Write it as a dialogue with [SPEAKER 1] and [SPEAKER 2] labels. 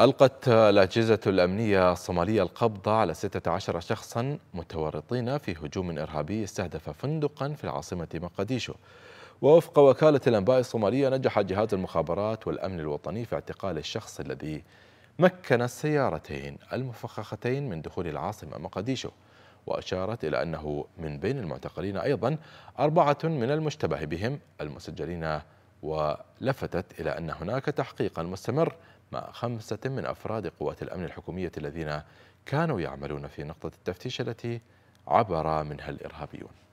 [SPEAKER 1] ألقت الأجهزة الأمنية الصومالية القبض على 16 شخصا متورطين في هجوم إرهابي استهدف فندقا في العاصمة مقديشو ووفق وكالة الأنباء الصومالية نجح جهاز المخابرات والأمن الوطني في اعتقال الشخص الذي مكن السيارتين المفخختين من دخول العاصمة مقديشو وأشارت إلى أنه من بين المعتقلين أيضا أربعة من المشتبه بهم المسجلين ولفتت إلى أن هناك تحقيقا مستمر مع خمسة من أفراد قوات الأمن الحكومية الذين كانوا يعملون في نقطة التفتيش التي عبر منها الإرهابيون